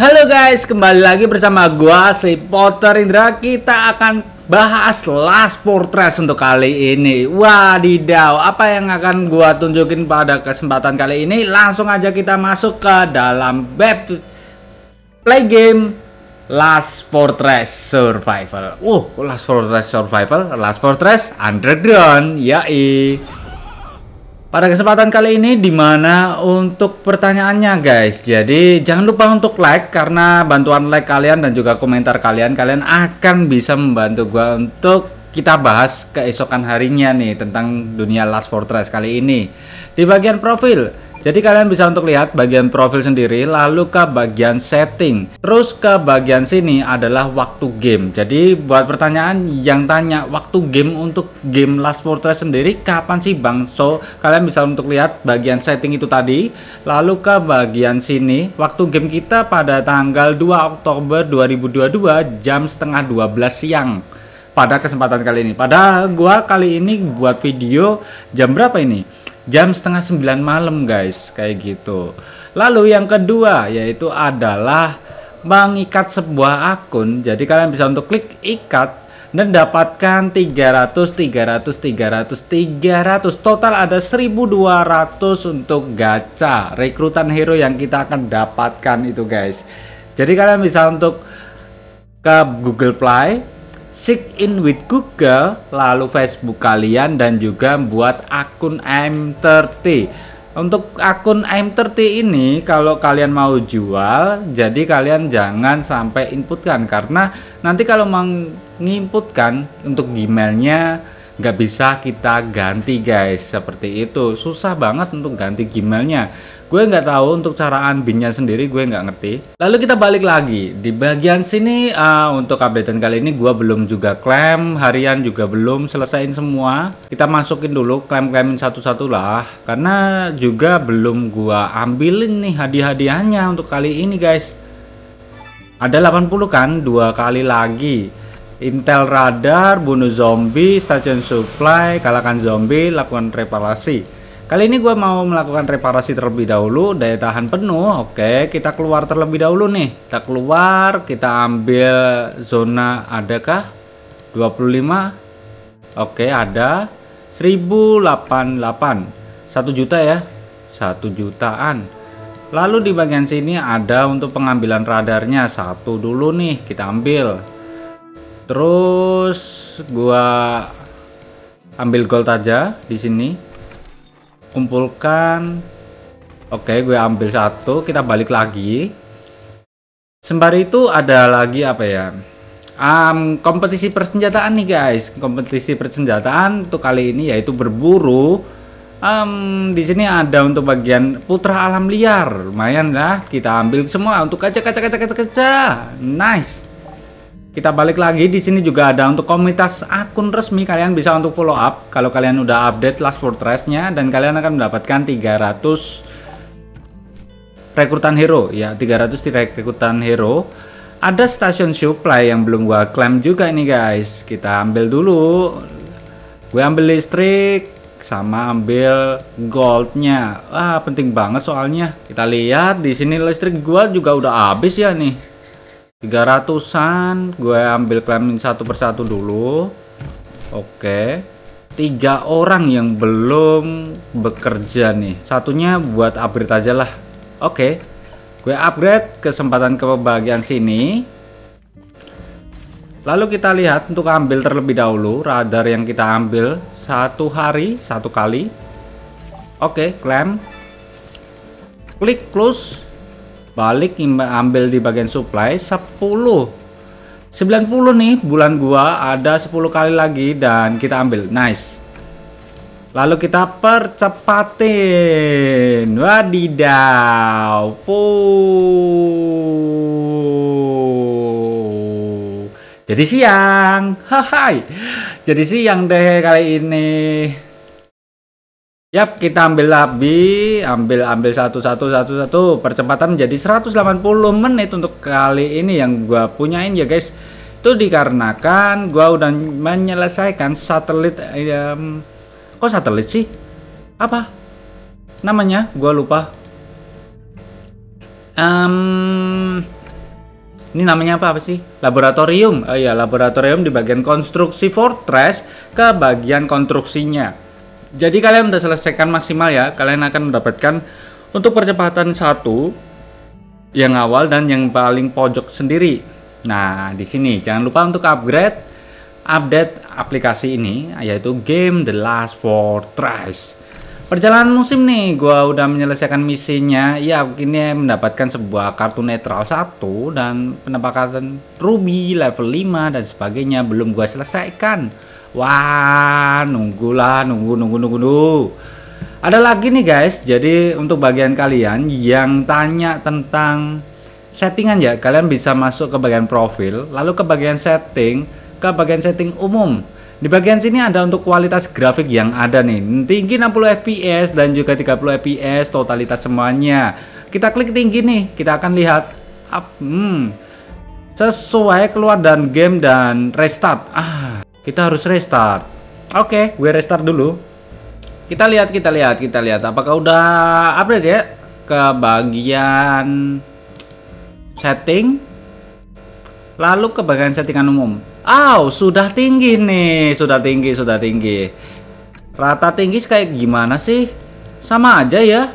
Halo guys, kembali lagi bersama gua si Sleepotter Indra. Kita akan bahas Last Fortress untuk kali ini. Wadidaw, apa yang akan gua tunjukin pada kesempatan kali ini? Langsung aja kita masuk ke dalam web play game Last Fortress Survival. Uh, Last Fortress Survival, Last Fortress Underground, yai pada kesempatan kali ini dimana untuk pertanyaannya guys jadi jangan lupa untuk like karena bantuan like kalian dan juga komentar kalian kalian akan bisa membantu gue untuk kita bahas keesokan harinya nih tentang dunia Last Fortress kali ini di bagian profil jadi kalian bisa untuk lihat bagian profil sendiri, lalu ke bagian setting. Terus ke bagian sini adalah waktu game. Jadi buat pertanyaan yang tanya waktu game untuk game Last Fortress sendiri kapan sih Bang? So, kalian bisa untuk lihat bagian setting itu tadi, lalu ke bagian sini waktu game kita pada tanggal 2 Oktober 2022 jam setengah 12 siang pada kesempatan kali ini. Pada gua kali ini buat video jam berapa ini? jam setengah sembilan malam guys kayak gitu lalu yang kedua yaitu adalah mengikat sebuah akun jadi kalian bisa untuk klik ikat dan dapatkan 300 300 300 300 total ada 1200 untuk gacha rekrutan hero yang kita akan dapatkan itu guys jadi kalian bisa untuk ke Google Play sign in with Google, lalu Facebook kalian dan juga buat akun M30. Untuk akun M30 ini kalau kalian mau jual, jadi kalian jangan sampai inputkan karena nanti kalau menginputkan untuk Gmailnya nggak bisa kita ganti guys seperti itu susah banget untuk ganti Gmailnya gue nggak tahu untuk cara unbinnya sendiri gue nggak ngerti lalu kita balik lagi di bagian sini uh, untuk updatean kali ini gue belum juga klaim harian juga belum selesaiin semua kita masukin dulu klaim-klaimin satu-satu lah karena juga belum gue ambilin nih hadiah-hadiahnya untuk kali ini guys ada 80 kan dua kali lagi Intel radar, bunuh zombie, stasiun supply, kalahkan zombie, lakukan reparasi. Kali ini gue mau melakukan reparasi terlebih dahulu, daya tahan penuh. Oke, kita keluar terlebih dahulu nih. Kita keluar, kita ambil zona adakah? 25. Oke, ada 1088. 1 juta ya. 1 jutaan. Lalu di bagian sini ada untuk pengambilan radarnya. Satu dulu nih kita ambil Terus gua ambil gold aja di sini. Kumpulkan. Oke, gue ambil satu, kita balik lagi. Sembari itu ada lagi apa ya? Um, kompetisi persenjataan nih guys. Kompetisi persenjataan untuk kali ini yaitu berburu. Um, di sini ada untuk bagian putra alam liar. Lumayan lah, kita ambil semua untuk kaca kaca kaca kaca kaca. Nice kita balik lagi di sini juga ada untuk komunitas akun resmi kalian bisa untuk follow up kalau kalian udah update Last fortressnya dan kalian akan mendapatkan 300 rekrutan hero ya 300 rekrutan hero ada stasiun supply yang belum gua klaim juga nih guys kita ambil dulu gue ambil listrik sama ambil goldnya ah penting banget soalnya kita lihat di sini listrik gua juga udah habis ya nih 300-an gue ambil klaimin satu persatu dulu oke tiga orang yang belum bekerja nih satunya buat upgrade aja lah oke gue upgrade kesempatan ke bagian sini lalu kita lihat untuk ambil terlebih dahulu radar yang kita ambil satu hari satu kali oke klaim klik close balik ambil di bagian supply 10 90 nih bulan gua ada 10 kali lagi dan kita ambil nice lalu kita percepatin wadidaw Fuh. jadi siang hai jadi siang deh kali ini Yap, kita ambil labi, ambil ambil satu satu satu satu percepatan menjadi 180 menit untuk kali ini yang gua punyain ya guys. Itu dikarenakan gua udah menyelesaikan satelit um, kok satelit sih? Apa? Namanya gua lupa. Um, ini namanya apa, apa sih? Laboratorium. Oh iya, laboratorium di bagian konstruksi fortress ke bagian konstruksinya. Jadi kalian sudah selesaikan maksimal ya. Kalian akan mendapatkan untuk percepatan satu yang awal dan yang paling pojok sendiri. Nah, di sini jangan lupa untuk upgrade update aplikasi ini yaitu game The Last Four Perjalanan musim nih, gue udah menyelesaikan misinya. Ya, ini mendapatkan sebuah kartu netral satu dan penampakan ruby level 5 dan sebagainya belum gue selesaikan. Wah, nunggulah, nunggu, nunggu, nunggu, nunggu. Ada lagi nih guys, jadi untuk bagian kalian yang tanya tentang settingan ya, kalian bisa masuk ke bagian profil, lalu ke bagian setting, ke bagian setting umum. Di bagian sini ada untuk kualitas grafik yang ada nih, tinggi 60 fps dan juga 30 fps totalitas semuanya. Kita klik tinggi nih, kita akan lihat hmm, sesuai keluar dan game dan restart. Ah, kita harus restart. Oke, okay, gue restart dulu. Kita lihat, kita lihat, kita lihat. Apakah udah update ya ke bagian setting? Lalu ke bagian settingan umum. oh, sudah tinggi nih, sudah tinggi, sudah tinggi. Rata tinggi kayak gimana sih? Sama aja ya.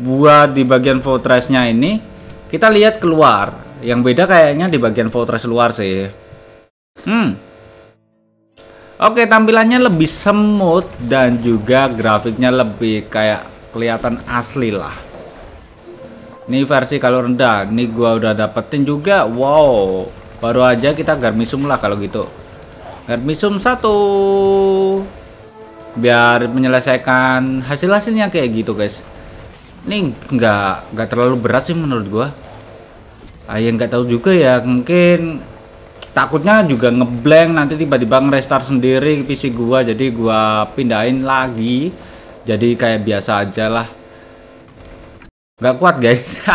Buat di bagian fortressnya ini, kita lihat keluar. Yang beda kayaknya di bagian fortress luar sih. Hmm, Oke, tampilannya lebih semut dan juga grafiknya lebih kayak kelihatan asli lah. Ini versi kalau rendah, ini gua udah dapetin juga. Wow, baru aja kita garmisum lah kalau gitu. Garmisum satu, biar menyelesaikan hasil hasilnya kayak gitu guys. Ini nggak nggak terlalu berat sih menurut gua. Ah, yang nggak tahu juga ya, mungkin takutnya juga ngeblank nanti tiba-tiba ngerestart sendiri PC gua jadi gua pindahin lagi jadi kayak biasa aja lah nggak kuat guys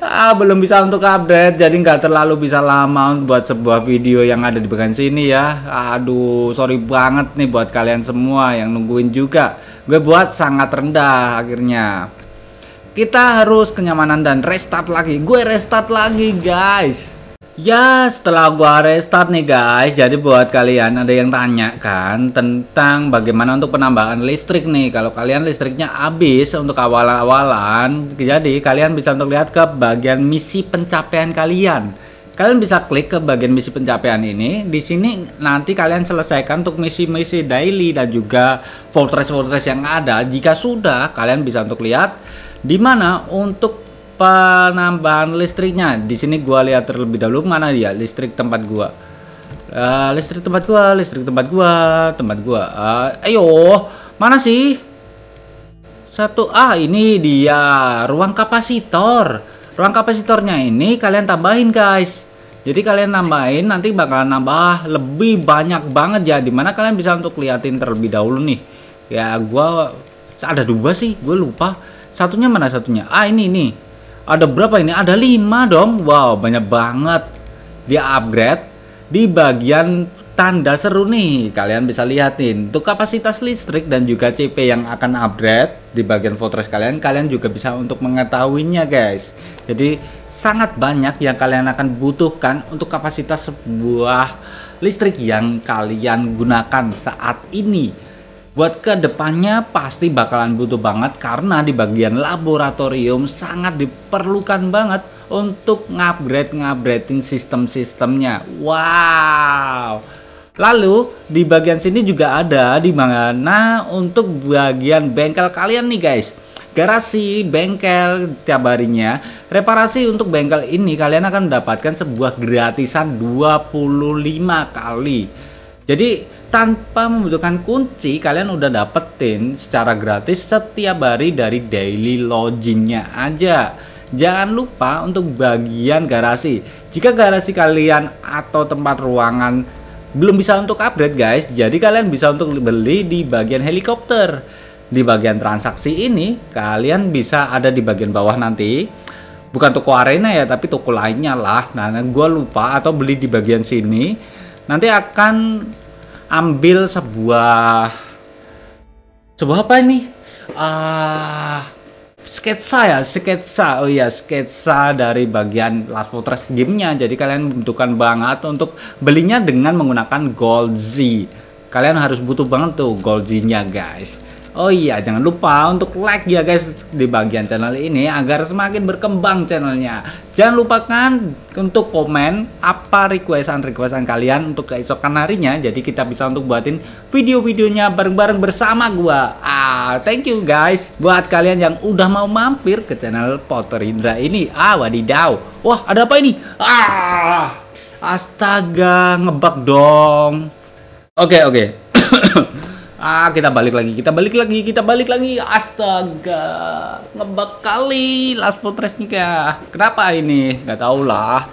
ah, belum bisa untuk update jadi nggak terlalu bisa lama buat sebuah video yang ada di bagian sini ya aduh sorry banget nih buat kalian semua yang nungguin juga gue buat sangat rendah akhirnya kita harus kenyamanan dan restart lagi gue restart lagi guys Ya, setelah gua restart nih guys, jadi buat kalian ada yang tanya kan tentang bagaimana untuk penambahan listrik nih. Kalau kalian listriknya habis untuk awalan awalan jadi kalian bisa untuk lihat ke bagian misi pencapaian kalian. Kalian bisa klik ke bagian misi pencapaian ini. Di sini nanti kalian selesaikan untuk misi-misi daily dan juga fortress-fortress yang ada. Jika sudah, kalian bisa untuk lihat di mana untuk penambahan listriknya di sini gua lihat terlebih dahulu mana dia listrik tempat gua uh, listrik tempat gua listrik tempat gua tempat gua uh, ayo mana sih satu ah ini dia ruang kapasitor ruang kapasitornya ini kalian tambahin guys jadi kalian nambahin nanti bakalan nambah lebih banyak banget ya dimana kalian bisa untuk liatin terlebih dahulu nih ya gua ada dua sih gue lupa satunya mana satunya ah ini nih ada berapa ini? Ada lima, dong. Wow, banyak banget. Dia upgrade di bagian tanda seru nih. Kalian bisa lihat nih untuk kapasitas listrik dan juga CP yang akan upgrade di bagian Fortress kalian, kalian juga bisa untuk mengetahuinya, guys. Jadi sangat banyak yang kalian akan butuhkan untuk kapasitas sebuah listrik yang kalian gunakan saat ini buat kedepannya pasti bakalan butuh banget karena di bagian laboratorium sangat diperlukan banget untuk ngupgrade ngupgrading sistem-sistemnya. Wow. Lalu di bagian sini juga ada di mana untuk bagian bengkel kalian nih guys garasi, bengkel tiap harinya. Reparasi untuk bengkel ini kalian akan mendapatkan sebuah gratisan 25 kali. Jadi tanpa membutuhkan kunci kalian udah dapetin secara gratis setiap hari dari daily loginnya aja jangan lupa untuk bagian garasi jika garasi kalian atau tempat ruangan belum bisa untuk upgrade guys jadi kalian bisa untuk beli di bagian helikopter di bagian transaksi ini kalian bisa ada di bagian bawah nanti bukan toko arena ya tapi toko lainnya lah nah gue lupa atau beli di bagian sini nanti akan ambil sebuah sebuah apa ini ah uh, sketsa ya sketsa oh ya sketsa dari bagian Last Fortress gamenya jadi kalian butuhkan banget untuk belinya dengan menggunakan gold Z kalian harus butuh banget tuh gold Z nya guys Oh iya, jangan lupa untuk like ya guys di bagian channel ini agar semakin berkembang channelnya. Jangan lupakan untuk komen apa requestan-requestan kalian untuk keesokan harinya. Jadi kita bisa untuk buatin video-videonya bareng-bareng bersama gua. Ah, thank you guys buat kalian yang udah mau mampir ke channel Potter Indra ini. Ah, wadidaw. Wah, ada apa ini? Ah, astaga, ngebak dong. Oke, okay, oke. Okay. Ah, kita balik lagi, kita balik lagi, kita balik lagi. Astaga, ngebak kali Last Fortress nih Kenapa ini? Gak tau lah.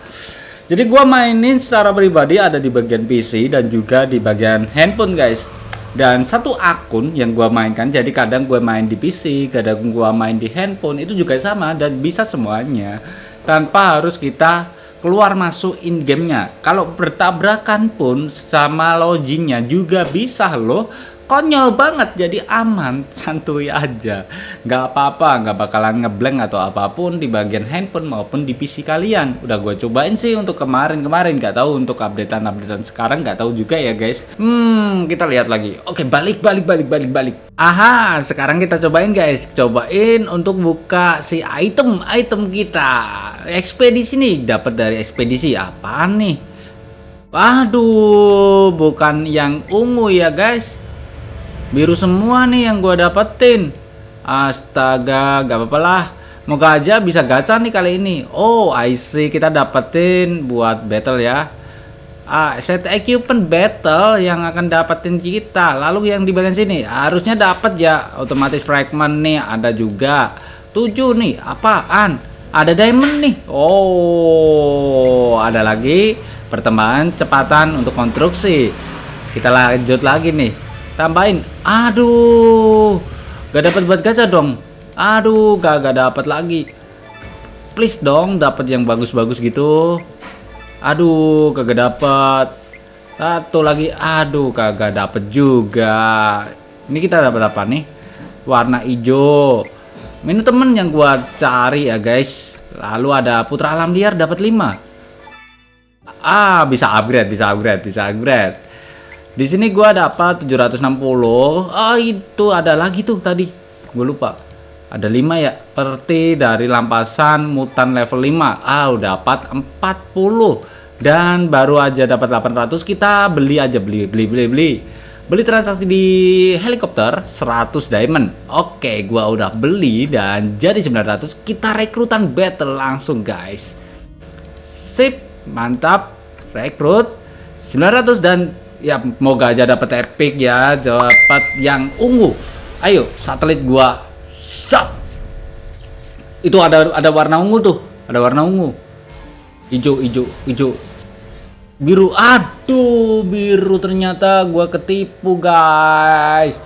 Jadi gua mainin secara pribadi ada di bagian PC dan juga di bagian handphone guys. Dan satu akun yang gua mainkan, jadi kadang gue main di PC, kadang gua main di handphone, itu juga sama dan bisa semuanya. Tanpa harus kita keluar masuk in gamenya kalau bertabrakan pun sama loginnya juga bisa loh konyol banget jadi aman santuy aja nggak apa-apa nggak bakalan ngeblank atau apapun di bagian handphone maupun di PC kalian udah gue cobain sih untuk kemarin-kemarin nggak tahu untuk updatean updatean sekarang nggak tahu juga ya guys hmm kita lihat lagi oke balik balik balik balik balik aha sekarang kita cobain guys cobain untuk buka si item item kita ekspedisi nih dapat dari ekspedisi apaan nih Waduh, bukan yang ungu ya guys Biru semua nih yang gue dapetin. Astaga, gak apa-apa lah. Moga aja bisa gacha nih kali ini. Oh, I see. Kita dapetin buat battle ya. Ah, set equipment battle yang akan dapetin kita. Lalu yang di bagian sini harusnya dapat ya. Otomatis fragment nih ada juga. 7 nih. Apaan? Ada diamond nih. Oh, ada lagi pertambahan cepatan untuk konstruksi. Kita lanjut lagi nih tambahin aduh gak dapat buat gacha dong aduh gak gak dapat lagi please dong dapat yang bagus-bagus gitu aduh kagak dapat satu lagi aduh kagak dapat juga ini kita dapat apa nih warna hijau menu temen yang gua cari ya guys lalu ada putra alam liar dapat 5 ah bisa upgrade bisa upgrade bisa upgrade di sini gua dapat 760. Oh, ah, itu ada lagi tuh tadi. Gue lupa. Ada 5 ya. Perti dari lampasan mutan level 5. Ah, udah dapat 40. Dan baru aja dapat 800, kita beli aja beli beli beli beli. Beli transaksi di helikopter 100 diamond. Oke, gua udah beli dan jadi 900 kita rekrutan battle langsung, guys. Sip, mantap. Rekrut 900 dan ya moga aja dapat epic ya dapat yang ungu ayo satelit gua sap itu ada ada warna ungu tuh ada warna ungu hijau hijau hijau biru aduh biru ternyata gua ketipu guys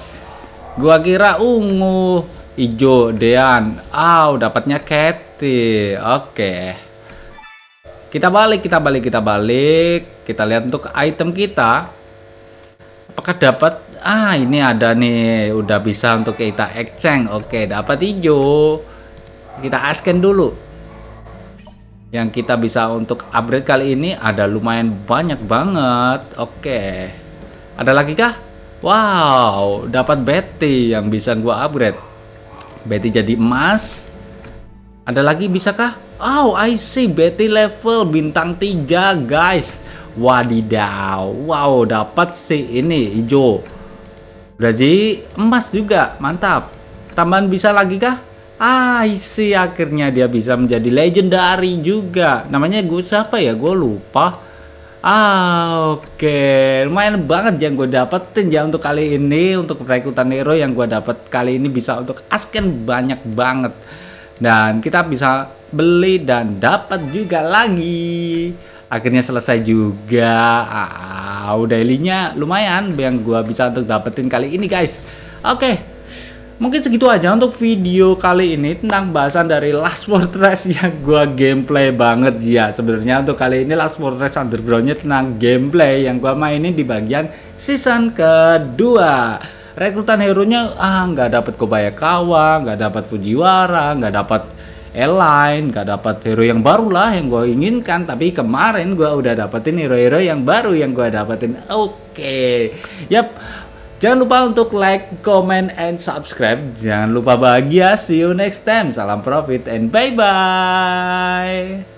gua kira ungu hijau dean aw oh, dapatnya Cathy oke okay. kita balik kita balik kita balik kita lihat untuk item kita apakah dapat ah ini ada nih udah bisa untuk kita exchange oke dapat hijau kita asken dulu yang kita bisa untuk upgrade kali ini ada lumayan banyak banget oke ada lagi kah wow dapat Betty yang bisa gua upgrade Betty jadi emas ada lagi bisakah? Wow, I see. Betty level bintang 3, guys. Wadidaw. Wow, dapat sih ini hijau. Jadi emas juga, mantap. Tambahan bisa lagi kah? Ah, isi akhirnya dia bisa menjadi legendary juga. Namanya gue siapa ya? Gue lupa. Ah, oke. Okay. Lumayan banget yang gue dapetin ya untuk kali ini. Untuk perekrutan hero yang gue dapat kali ini bisa untuk asken banyak banget dan kita bisa beli dan dapat juga lagi akhirnya selesai juga udah dailynya lumayan yang gua bisa untuk dapetin kali ini guys oke mungkin segitu aja untuk video kali ini tentang bahasan dari Last Fortress yang gua gameplay banget ya sebenarnya untuk kali ini Last Fortress Undergroundnya tentang gameplay yang gua mainin di bagian season kedua rekrutan hero-nya ah nggak dapat Kobayakawa, nggak dapat Fujiwara, nggak dapat airline, nggak dapat hero yang baru lah yang gue inginkan. Tapi kemarin gue udah dapetin hero-hero yang baru yang gue dapetin. Oke, okay. yap. Jangan lupa untuk like, comment, and subscribe. Jangan lupa bahagia. See you next time. Salam profit and bye-bye.